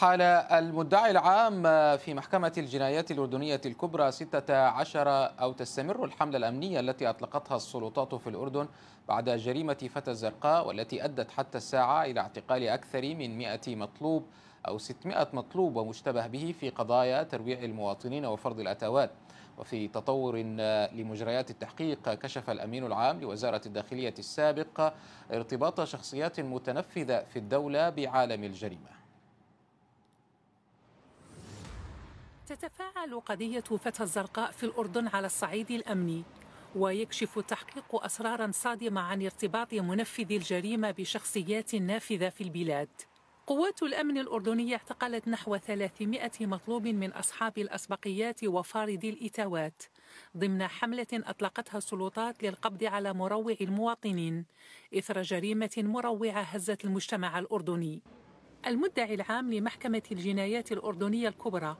حال المدعي العام في محكمة الجنايات الأردنية الكبرى 16 أو تستمر الحملة الأمنية التي أطلقتها السلطات في الأردن بعد جريمة فتى الزرقاء والتي أدت حتى الساعة إلى اعتقال أكثر من 100 مطلوب أو 600 مطلوب ومشتبه به في قضايا ترويع المواطنين وفرض الأتوات وفي تطور لمجريات التحقيق كشف الأمين العام لوزارة الداخلية السابق ارتباط شخصيات متنفذة في الدولة بعالم الجريمة تتفاعل قضية فتى الزرقاء في الأردن على الصعيد الأمني ويكشف التحقيق أسرارا صادمة عن ارتباط منفذ الجريمة بشخصيات نافذة في البلاد قوات الأمن الأردنية اعتقلت نحو 300 مطلوب من أصحاب الأسبقيات وفارضي الإتاوات ضمن حملة أطلقتها السلطات للقبض على مروع المواطنين إثر جريمة مروعة هزت المجتمع الأردني المدعي العام لمحكمة الجنايات الأردنية الكبرى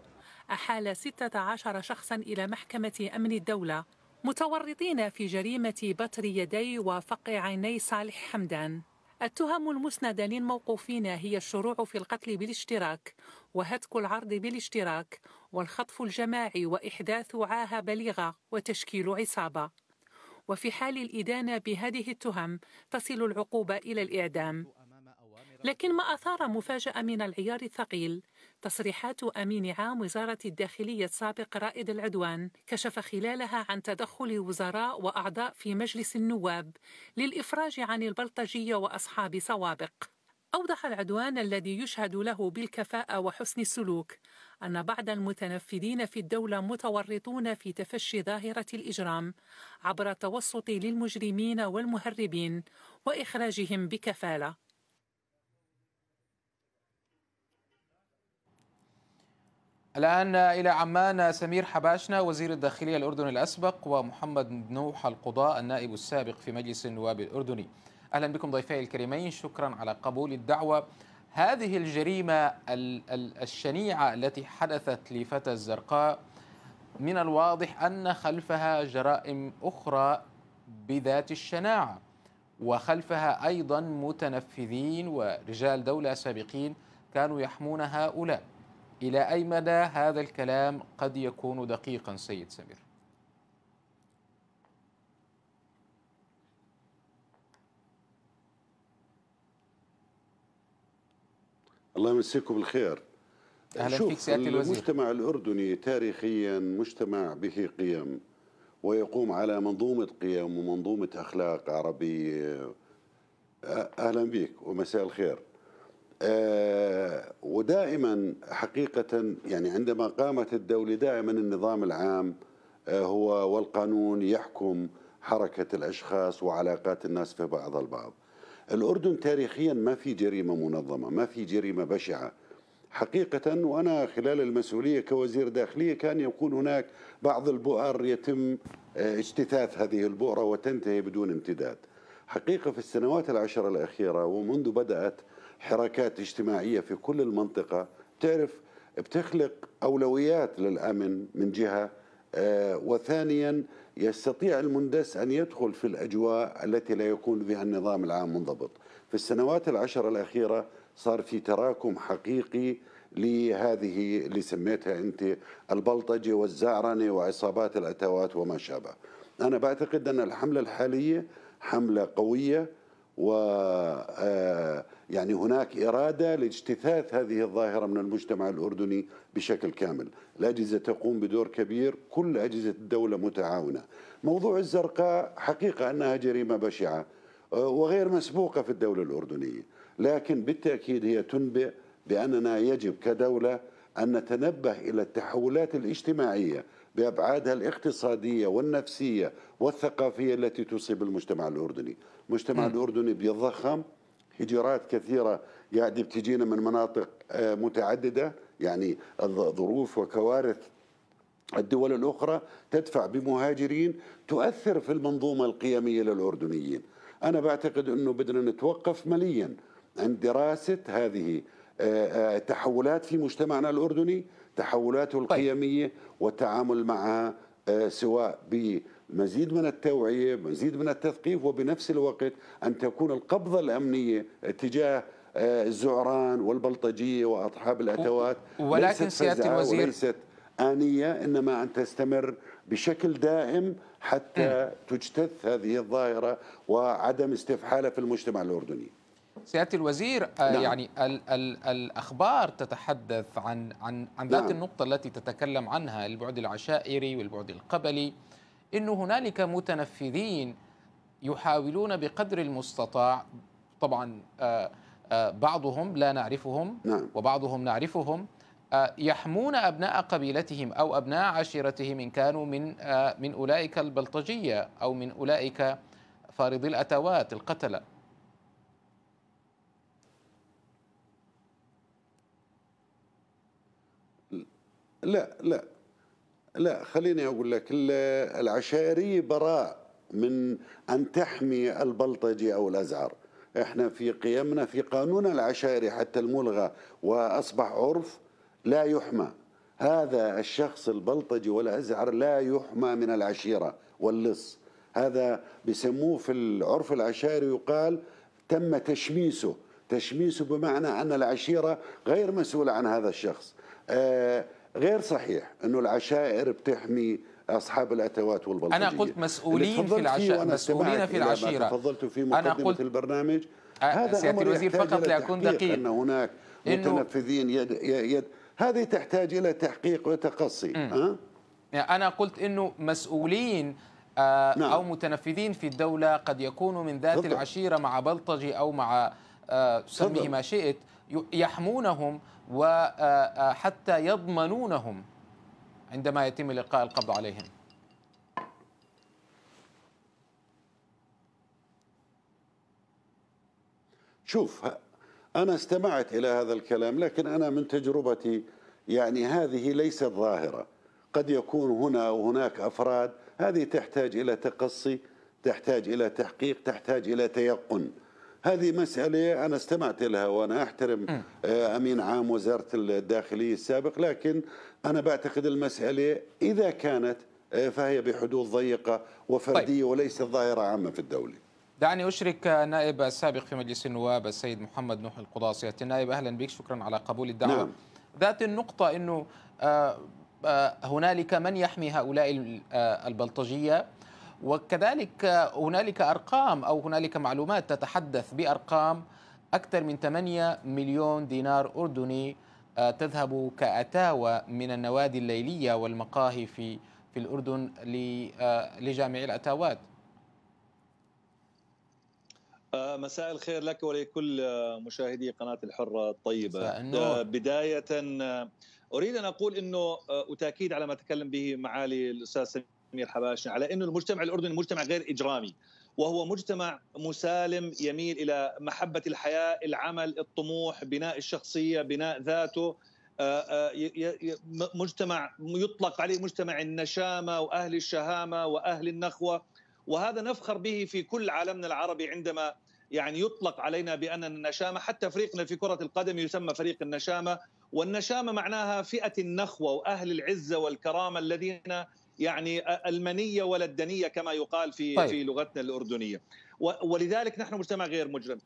أحال 16 شخصا إلى محكمة أمن الدولة متورطين في جريمة بتر يدي وفق عيني صالح حمدان التهم المسندة للموقوفين هي الشروع في القتل بالاشتراك وهتك العرض بالاشتراك والخطف الجماعي وإحداث عاهة بليغة وتشكيل عصابة وفي حال الإدانة بهذه التهم تصل العقوبة إلى الإعدام لكن ما أثار مفاجأة من العيار الثقيل تصريحات أمين عام وزارة الداخلية السابق رائد العدوان كشف خلالها عن تدخل وزراء وأعضاء في مجلس النواب للإفراج عن البلطجية وأصحاب سوابق أوضح العدوان الذي يشهد له بالكفاءة وحسن السلوك أن بعض المتنفذين في الدولة متورطون في تفشي ظاهرة الإجرام عبر التوسط للمجرمين والمهربين وإخراجهم بكفالة الآن إلى عمان سمير حباشنا وزير الداخلية الأردني الأسبق ومحمد نوح القضاء النائب السابق في مجلس النواب الأردني أهلا بكم ضيفي الكريمين شكرا على قبول الدعوة هذه الجريمة الشنيعة التي حدثت لفتى الزرقاء من الواضح أن خلفها جرائم أخرى بذات الشناعة وخلفها أيضا متنفذين ورجال دولة سابقين كانوا يحمون هؤلاء إلى أي مدى هذا الكلام قد يكون دقيقا سيد سمير الله يمسيكم بالخير أهلا شوف سيادة الوزير المجتمع الأردني تاريخيا مجتمع به قيم ويقوم على منظومة قيم ومنظومة أخلاق عربية أهلا بك ومساء الخير آه، ودائما حقيقة يعني عندما قامت الدولة دائما النظام العام آه، هو والقانون يحكم حركة الأشخاص وعلاقات الناس في بعض البعض الأردن تاريخيا ما في جريمة منظمة ما في جريمة بشعة حقيقة وأنا خلال المسؤولية كوزير داخلية كان يكون هناك بعض البؤر يتم آه، اجتثاث هذه البؤرة وتنتهي بدون امتداد حقيقة في السنوات العشر الأخيرة ومنذ بدأت حركات اجتماعية في كل المنطقة بتعرف بتخلق أولويات للأمن من جهة آه، وثانيا يستطيع المندس أن يدخل في الأجواء التي لا يكون بها النظام العام منضبط في السنوات العشر الأخيرة صار في تراكم حقيقي لهذه اللي سميتها أنت البلطجة والزعرنة وعصابات الأتوات وما شابه أنا بعتقد أن الحملة الحالية حملة قوية و آه، يعني هناك إرادة لاجتثاث هذه الظاهرة من المجتمع الأردني بشكل كامل الأجهزة تقوم بدور كبير كل أجهزة الدولة متعاونة موضوع الزرقاء حقيقة أنها جريمة بشعة آه، وغير مسبوقة في الدولة الأردنية لكن بالتأكيد هي تنبئ بأننا يجب كدولة أن نتنبه إلى التحولات الاجتماعية بأبعادها الاقتصادية والنفسية والثقافية التي تصيب المجتمع الأردني المجتمع م. الأردني بيضخم هجرات كثيرة قاعدة بتجينا من مناطق آه، متعددة يعني ظروف وكوارث الدول الأخرى تدفع بمهاجرين تؤثر في المنظومة القيمية للأردنيين أنا بعتقد أنه بدنا نتوقف مليا عند دراسة هذه آه، آه، التحولات في مجتمعنا الأردني تحولاته طيب. القيمية والتعامل معها آه، سواء بمزيد من التوعية مزيد من التثقيف وبنفس الوقت أن تكون القبضة الأمنية تجاه آه، الزعران والبلطجية وأصحاب الأتوات ولكن سيادة الوزير وليست آنية إنما أن تستمر بشكل دائم حتى تجتث هذه الظاهرة وعدم استفحالها في المجتمع الأردني سياده الوزير آه، نعم. يعني الـ الـ الاخبار تتحدث عن عن عن ذات نعم. النقطه التي تتكلم عنها البعد العشائري والبعد القبلي انه هنالك متنفذين يحاولون بقدر المستطاع طبعا آه، آه، بعضهم لا نعرفهم نعم. وبعضهم نعرفهم يحمون ابناء قبيلتهم او ابناء عشيرتهم ان كانوا من من اولئك البلطجيه او من اولئك فارضي الاتوات القتله لا لا لا خليني أقول لك العشائرية براء من أن تحمي البلطجي أو الأزعر احنا في قيمنا في قانون العشائري حتى الملغى وأصبح عرف لا يحمى هذا الشخص البلطجي والأزعر لا يحمى من العشيرة واللص هذا بسموه في العرف العشائري يقال تم تشميسه تشميسه بمعنى أن العشيرة غير مسؤولة عن هذا الشخص آه غير صحيح انه العشائر بتحمي اصحاب الاتوات والبلطجيه انا قلت مسؤولين في العشائر مسؤولين في العشيره تفضلت في مقدمه أنا قلت البرنامج أه هذا سيادة الوزير فقط لاكون دقيق ان هناك متنفذين يد, يد, هذه تحتاج الى تحقيق وتقصي أه؟ انا قلت انه مسؤولين آه نعم. او متنفذين في الدوله قد يكونوا من ذات فضل. العشيره مع بلطجي او مع آه سميه ما شئت يحمونهم وحتى آه، آه، يضمنونهم عندما يتم القاء القبض عليهم شوف انا استمعت الى هذا الكلام لكن انا من تجربتي يعني هذه ليست ظاهره قد يكون هنا وهناك افراد هذه تحتاج الى تقصي تحتاج الى تحقيق تحتاج الى تيقن هذه مسألة أنا استمعت لها وأنا أحترم آه، أمين عام وزارة الداخلية السابق لكن أنا بعتقد المسألة إذا كانت آه، فهي بحدود ضيقة وفردية وليس طيب. وليست ظاهرة عامة في الدولة دعني أشرك النائب السابق في مجلس النواب السيد محمد نوح القضاصي النائب أهلا بك شكرا على قبول الدعوة نعم. ذات النقطة أنه آه، هنالك من يحمي هؤلاء البلطجية وكذلك هنالك ارقام او هنالك معلومات تتحدث بارقام اكثر من 8 مليون دينار اردني آه، تذهب كاتاوه من النوادي الليليه والمقاهي في في الاردن آه، لجامعي الاتاوات. آه، مساء الخير لك ولكل مشاهدي قناه الحره الطيبه. بدايه اريد ان اقول انه اتاكيد على ما تكلم به معالي الاستاذ سمير حباشنا على انه المجتمع الاردني مجتمع غير اجرامي وهو مجتمع مسالم يميل الى محبه الحياه، العمل، الطموح، بناء الشخصيه، بناء ذاته آه، آه، مجتمع يطلق عليه مجتمع النشامه واهل الشهامه واهل النخوه وهذا نفخر به في كل عالمنا العربي عندما يعني يطلق علينا باننا النشامه حتى فريقنا في كره القدم يسمى فريق النشامه والنشامه معناها فئه النخوه واهل العزه والكرامه الذين يعني المنيه ولا الدنيه كما يقال في طيب. في لغتنا الاردنيه ولذلك نحن مجتمع غير مجرم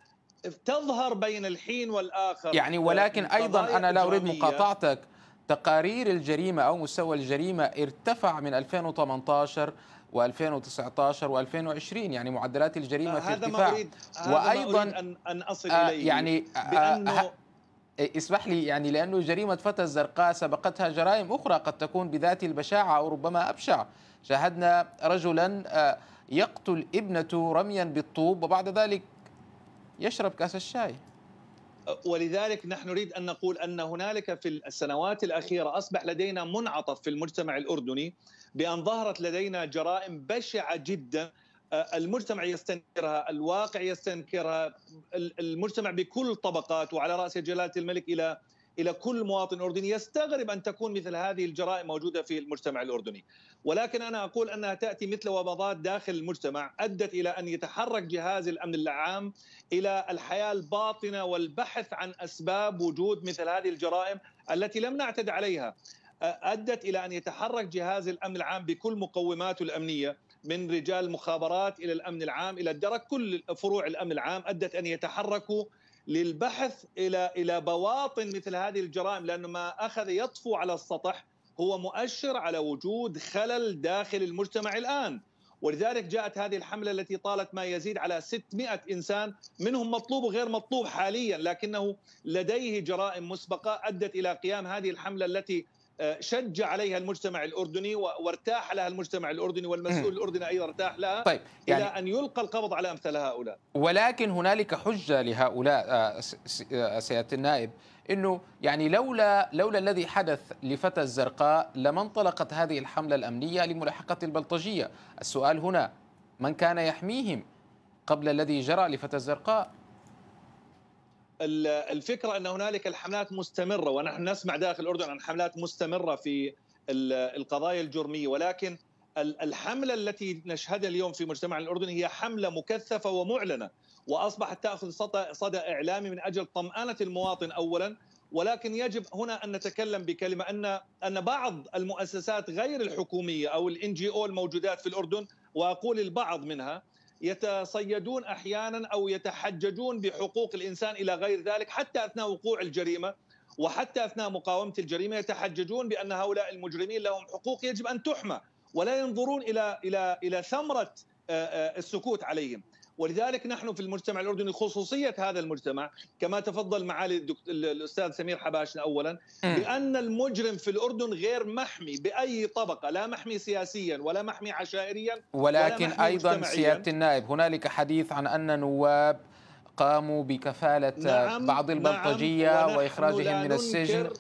تظهر بين الحين والاخر يعني ولكن آه، ايضا انا لا اريد مقاطعتك تقارير الجريمه او مستوى الجريمه ارتفع من 2018 و2019 و2020 يعني معدلات الجريمه آه، في ارتفاع هذا ما أريد وايضا هذا ما أريد أن, ان اصل آه، اليه يعني بأنه اسمح لي يعني لأنه جريمة فتى الزرقاء سبقتها جرائم أخرى قد تكون بذات البشاعة أو ربما أبشع شاهدنا رجلا آه، يقتل ابنته رميا بالطوب وبعد ذلك يشرب كأس الشاي ولذلك نحن نريد ان نقول ان هنالك في السنوات الاخيره اصبح لدينا منعطف في المجتمع الاردني بان ظهرت لدينا جرائم بشعه جدا آه، المجتمع يستنكرها الواقع يستنكرها المجتمع بكل طبقات وعلى رأس جلالة الملك إلى إلى كل مواطن أردني يستغرب أن تكون مثل هذه الجرائم موجودة في المجتمع الأردني ولكن أنا أقول أنها تأتي مثل وبضات داخل المجتمع أدت إلى أن يتحرك جهاز الأمن العام إلى الحياة الباطنة والبحث عن أسباب وجود مثل هذه الجرائم التي لم نعتد عليها أدت إلى أن يتحرك جهاز الأمن العام بكل مقوماته الأمنية من رجال المخابرات الى الامن العام الى الدرك كل فروع الامن العام ادت ان يتحركوا للبحث الى الى بواطن مثل هذه الجرائم لانه ما اخذ يطفو على السطح هو مؤشر على وجود خلل داخل المجتمع الان ولذلك جاءت هذه الحملة التي طالت ما يزيد على 600 إنسان منهم مطلوب وغير مطلوب حاليا لكنه لديه جرائم مسبقة أدت إلى قيام هذه الحملة التي شج عليها المجتمع الاردني وارتاح لها المجتمع الاردني والمسؤول الاردني ايضا ارتاح لها طيب يعني الى ان يلقى القبض على امثال هؤلاء ولكن هنالك حجه لهؤلاء آه، آه، سياده النائب انه يعني لولا لولا الذي حدث لفتى الزرقاء لما انطلقت هذه الحمله الامنيه لملاحقه البلطجيه، السؤال هنا من كان يحميهم قبل الذي جرى لفتى الزرقاء؟ الفكره ان هنالك الحملات مستمره ونحن نسمع داخل الاردن عن حملات مستمره في القضايا الجرميه ولكن الحمله التي نشهدها اليوم في مجتمع الاردن هي حمله مكثفه ومعلنه واصبحت تاخذ صدى اعلامي من اجل طمانه المواطن اولا ولكن يجب هنا ان نتكلم بكلمه ان ان بعض المؤسسات غير الحكوميه او الان جي او الموجودات في الاردن واقول البعض منها يتصيدون احيانا او يتحججون بحقوق الانسان الى غير ذلك حتى اثناء وقوع الجريمه وحتى اثناء مقاومه الجريمه يتحججون بان هؤلاء المجرمين لهم حقوق يجب ان تحمى ولا ينظرون الى الى الى ثمره آه، آه، السكوت عليهم ولذلك نحن في المجتمع الاردني خصوصيه هذا المجتمع كما تفضل معالي الدكتور الاستاذ سمير حباشنا اولا بان المجرم في الاردن غير محمي باي طبقه لا محمي سياسيا ولا محمي عشائريا ولكن ولا محمي ايضا سياده النائب هنالك حديث عن ان نواب قاموا بكفاله نعم بعض نعم، البلطجيه نعم واخراجهم من السجن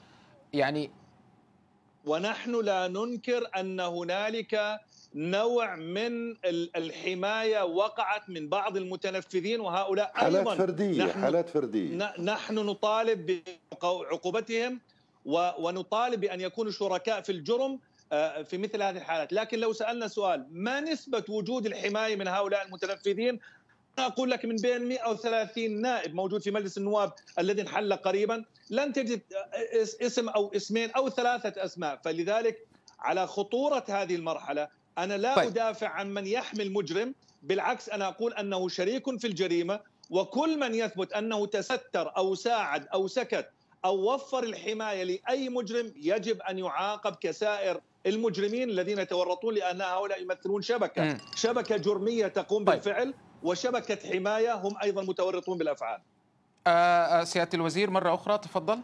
يعني ونحن لا ننكر ان هنالك نوع من الحمايه وقعت من بعض المتنفذين وهؤلاء حالات ايضا فرديه نحن حالات فرديه نحن نطالب بعقوبتهم ونطالب بان يكونوا شركاء في الجرم آه، في مثل هذه الحالات لكن لو سألنا سؤال ما نسبة وجود الحماية من هؤلاء المتنفذين اقول لك من بين 130 نائب موجود في مجلس النواب الذي انحل قريبا لن تجد اسم او اسمين او ثلاثه اسماء فلذلك على خطوره هذه المرحله انا لا طيب. ادافع عن من يحمي المجرم بالعكس انا اقول انه شريك في الجريمه وكل من يثبت انه تستر او ساعد او سكت او وفر الحمايه لاي مجرم يجب ان يعاقب كسائر المجرمين الذين يتورطون لان هؤلاء يمثلون شبكه م. شبكه جرميه تقوم طيب. بالفعل وشبكه حمايه هم ايضا متورطون بالافعال آه, آه، سياده الوزير مره اخرى تفضل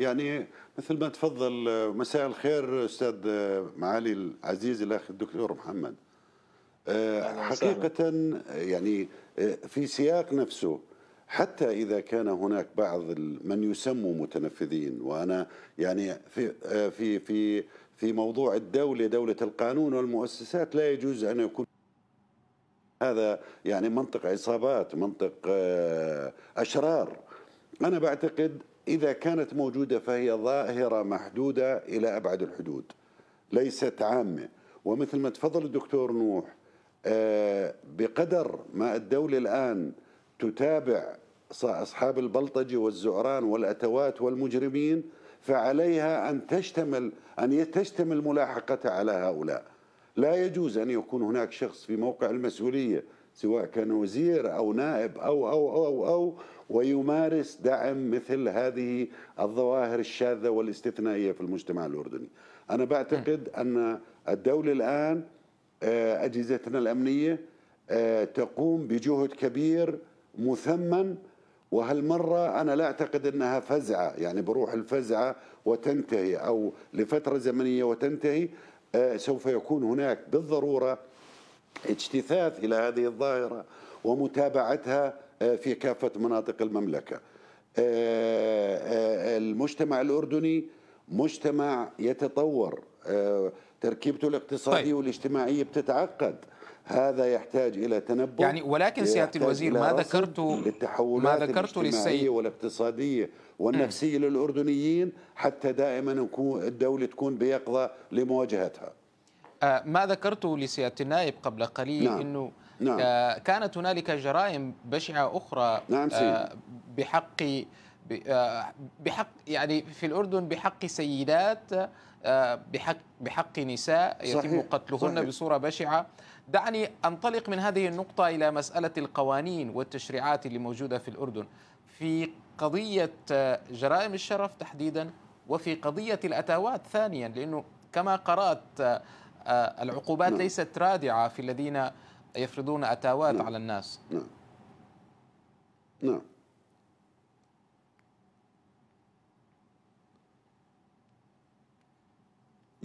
يعني مثل ما تفضل مساء الخير استاذ معالي العزيز الاخ الدكتور محمد آه، حقيقه يعني آه، في سياق نفسه حتى إذا كان هناك بعض من يسموا متنفذين وأنا يعني في آه، في في في موضوع الدولة دولة القانون والمؤسسات لا يجوز أن يكون هذا يعني منطق عصابات منطق آه، أشرار أنا بعتقد إذا كانت موجودة فهي ظاهرة محدودة إلى أبعد الحدود ليست عامة ومثل ما تفضل الدكتور نوح آه، بقدر ما الدولة الآن تتابع أصحاب البلطجة والزعران والأتوات والمجرمين فعليها أن تشتمل أن تشتمل ملاحقتها على هؤلاء لا يجوز أن يكون هناك شخص في موقع المسؤولية سواء كان وزير أو نائب أو أو أو أو ويمارس دعم مثل هذه الظواهر الشاذة والاستثنائية في المجتمع الأردني أنا بعتقد أن الدولة الآن آه، أجهزتنا الأمنية آه، تقوم بجهد كبير مثمن وهالمرة أنا لا أعتقد أنها فزعة يعني بروح الفزعة وتنتهي أو لفترة زمنية وتنتهي آه، سوف يكون هناك بالضرورة اجتثاث إلى هذه الظاهرة ومتابعتها آه، في كافة مناطق المملكة آه، المجتمع الأردني مجتمع يتطور تركيبته الاقتصادية طيب. والاجتماعية بتتعقد هذا يحتاج الى تنبؤ يعني ولكن سياده الوزير ما ذكرته للتحولات ما ذكرته للسيد والاقتصاديه والنفسيه م. للاردنيين حتى دائما نكون الدوله تكون بيقظه لمواجهتها آه، ما ذكرته لسياده النائب قبل قليل نعم. انه نعم. آه، كانت هنالك جرائم بشعه اخرى نعم آه، بحق آه، بحق يعني في الاردن بحق سيدات آه، بحق بحق نساء يتم صحيح قتلهن صحيح بصوره بشعه دعني انطلق من هذه النقطه الى مساله القوانين والتشريعات اللي موجوده في الاردن في قضيه آه، جرائم الشرف تحديدا وفي قضيه الاتاوات ثانيا لانه كما قرات العقوبات نعم. ليست رادعه في الذين يفرضون اتاوات نعم. على الناس نعم نعم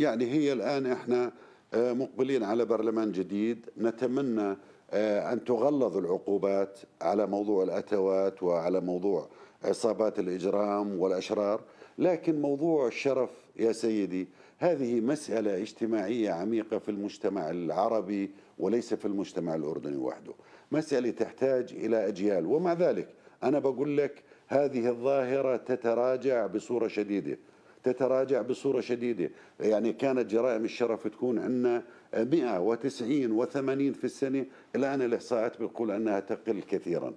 يعني هي الآن إحنا آه، مقبلين على برلمان جديد نتمنى آه، أن تغلظ العقوبات على موضوع الأتوات وعلى موضوع عصابات الإجرام والأشرار لكن موضوع الشرف يا سيدي هذه مسألة اجتماعية عميقة في المجتمع العربي وليس في المجتمع الأردني وحده مسألة تحتاج إلى أجيال ومع ذلك أنا بقول لك هذه الظاهرة تتراجع بصورة شديدة تتراجع بصورة شديدة يعني كانت جرائم الشرف تكون عندنا 190 و80 في السنة الآن الإحصاءات بتقول أنها تقل كثيراً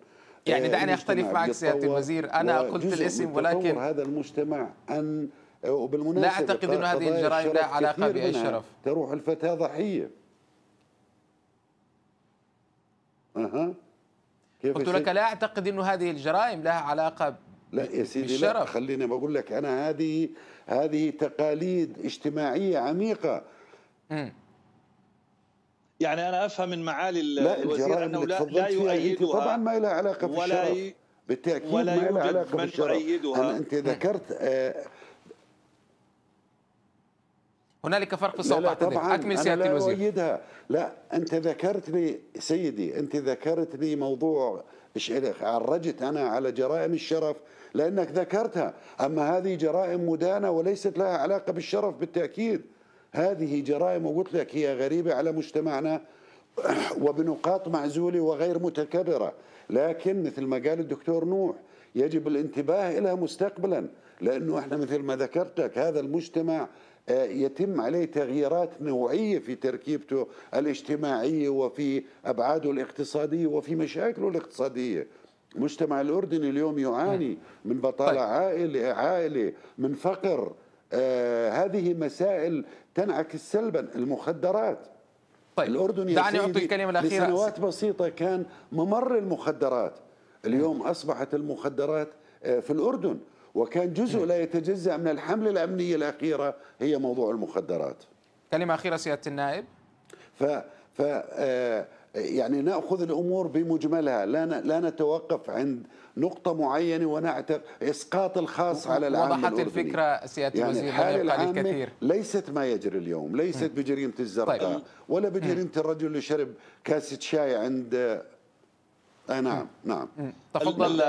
يعني دعني آه، اختلف معك سياده الوزير انا قلت الاسم ولكن هذا المجتمع ان وبالمناسبه لا اعتقد انه هذه الجرائم لا علاقه باي شرف تروح الفتاه ضحيه اها كيف قلت لك لا اعتقد انه هذه الجرائم لها علاقه لا يا سيدي بالشرف. لا خليني بقول لك انا هذه هذه تقاليد اجتماعيه عميقه م. يعني انا افهم من معالي لا الوزير انه لا, لا يؤيدها طبعا ما لها علاقه بالشرف ولا بالتاكيد ولا ما لها علاقه بالشرف أنا انت ذكرت آه هنالك فرق في الصوت لا, لا طبعا اكمل سياده الوزير لا أؤيدها. لا انت ذكرتني سيدي انت ذكرتني موضوع عرجت انا على جرائم الشرف لانك ذكرتها اما هذه جرائم مدانه وليست لها علاقه بالشرف بالتاكيد هذه جرائم وقلت لك هي غريبه على مجتمعنا وبنقاط معزوله وغير متكرره لكن مثل ما قال الدكتور نوح يجب الانتباه لها مستقبلا لانه احنا مثل ما ذكرت لك هذا المجتمع يتم عليه تغييرات نوعية في تركيبته الاجتماعية وفي أبعاده الاقتصادية وفي مشاكله الاقتصادية المجتمع الأردني اليوم يعاني نعم. من بطالة طيب. عائلة عائلة من فقر آه، هذه مسائل تنعكس سلبا المخدرات طيب الأردن يا دعني أعطي الكلمة الأخيرة لسنوات بسيطة كان ممر المخدرات اليوم نعم. أصبحت المخدرات آه، في الأردن وكان جزء نعم. لا يتجزأ من الحملة الأمنية الأخيرة هي موضوع المخدرات كلمة أخيرة سيادة النائب ف, ف... آه، يعني ناخذ الامور بمجملها لا لا نتوقف عند نقطه معينه ونعتق اسقاط الخاص على العام وضحت الفكره سياده يعني الوزير الحاله العامه الكثير. ليست ما يجري اليوم ليست بجريمه الزرقاء طيب. ولا بجريمه الرجل اللي شرب كاسه شاي عند آه نعم نعم تفضل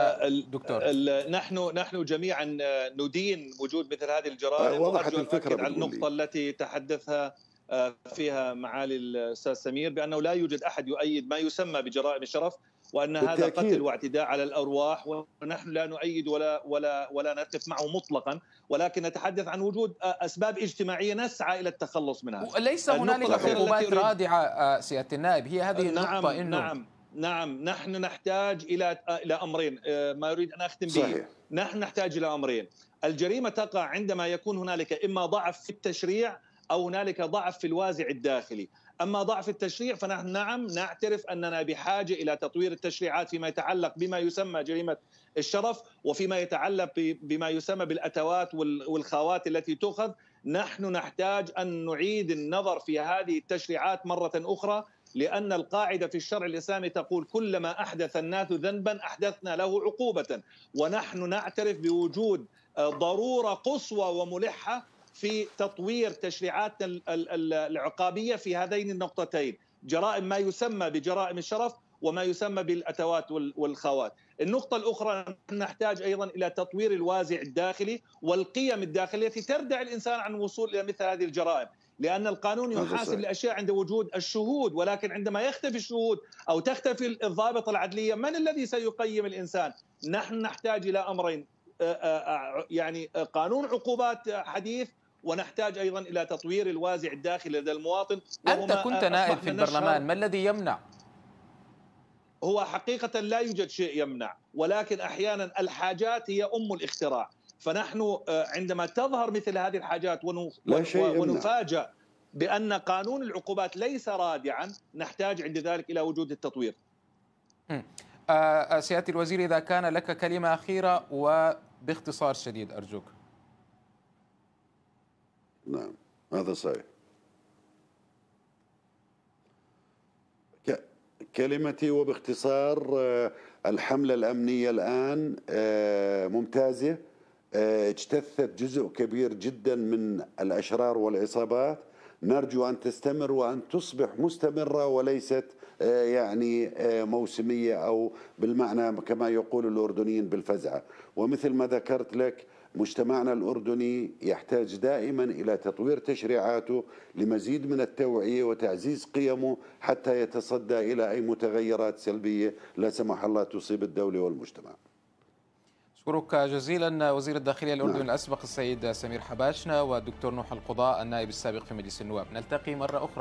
دكتور نحن نحن جميعا ندين وجود مثل هذه الجرائم آه، وضحت الفكره على النقطه التي تحدثها آه، فيها معالي الاستاذ سمير بانه لا يوجد احد يؤيد ما يسمى بجرائم الشرف وان هذا قتل واعتداء على الارواح ونحن لا نؤيد ولا ولا ولا نقف معه مطلقا ولكن نتحدث عن وجود آه، اسباب اجتماعيه نسعى الى التخلص منها ليس هنالك عقوبات رادعه سياده النائب هي هذه نعم، النقطه نعم انه نعم نعم نحن نحتاج الى الى امرين آه، ما اريد ان اختم به صحيح. نحن نحتاج الى امرين الجريمه تقع عندما يكون هنالك اما ضعف في التشريع او هنالك ضعف في الوازع الداخلي اما ضعف التشريع فنحن نعم نعترف اننا بحاجه الى تطوير التشريعات فيما يتعلق بما يسمى جريمه الشرف وفيما يتعلق بما يسمى بالاتوات والخوات التي تؤخذ نحن نحتاج ان نعيد النظر في هذه التشريعات مره اخرى لأن القاعدة في الشرع الإسلامي تقول كلما أحدث الناس ذنبا أحدثنا له عقوبة ونحن نعترف بوجود آه، ضرورة قصوى وملحة في تطوير تشريعاتنا العقابية في هذين النقطتين جرائم ما يسمى بجرائم الشرف وما يسمى بالاتوات والخوات. النقطة الأخرى نحتاج أيضا إلى تطوير الوازع الداخلي والقيم الداخلية التي تردع الإنسان عن الوصول إلى مثل هذه الجرائم، لأن القانون يحاسب الأشياء عند وجود الشهود ولكن عندما يختفي الشهود أو تختفي الضابطة العدلية من الذي سيقيم الإنسان نحن نحتاج إلى أمرين آه، آه، آه، يعني قانون عقوبات حديث ونحتاج ايضا الى تطوير الوازع الداخلي لدى المواطن انت كنت نائب في البرلمان ما الذي يمنع هو حقيقه لا يوجد شيء يمنع ولكن احيانا الحاجات هي ام الاختراع فنحن آه، عندما تظهر مثل هذه الحاجات ونفاجأ بأن قانون العقوبات ليس رادعا نحتاج عند ذلك إلى وجود التطوير آه، آه، سيادة الوزير إذا كان لك كلمة أخيرة وباختصار شديد أرجوك نعم هذا صحيح كلمتي وباختصار الحملة الأمنية الآن ممتازة آه، اجتثت جزء كبير جدا من الأشرار والعصابات نرجو أن تستمر وأن تصبح مستمرة وليست آه، يعني آه، موسمية أو بالمعنى كما يقول الأردنيين بالفزعة ومثل ما ذكرت لك مجتمعنا الأردني يحتاج دائما إلى تطوير تشريعاته لمزيد من التوعية وتعزيز قيمه حتى يتصدى إلى أي متغيرات سلبية لا سمح الله تصيب الدولة والمجتمع أشكرك جزيلا وزير الداخلية الأردن نعم. الأسبق السيد سمير حباشنا والدكتور نوح القضاء النائب السابق في مجلس النواب نلتقي مرة أخرى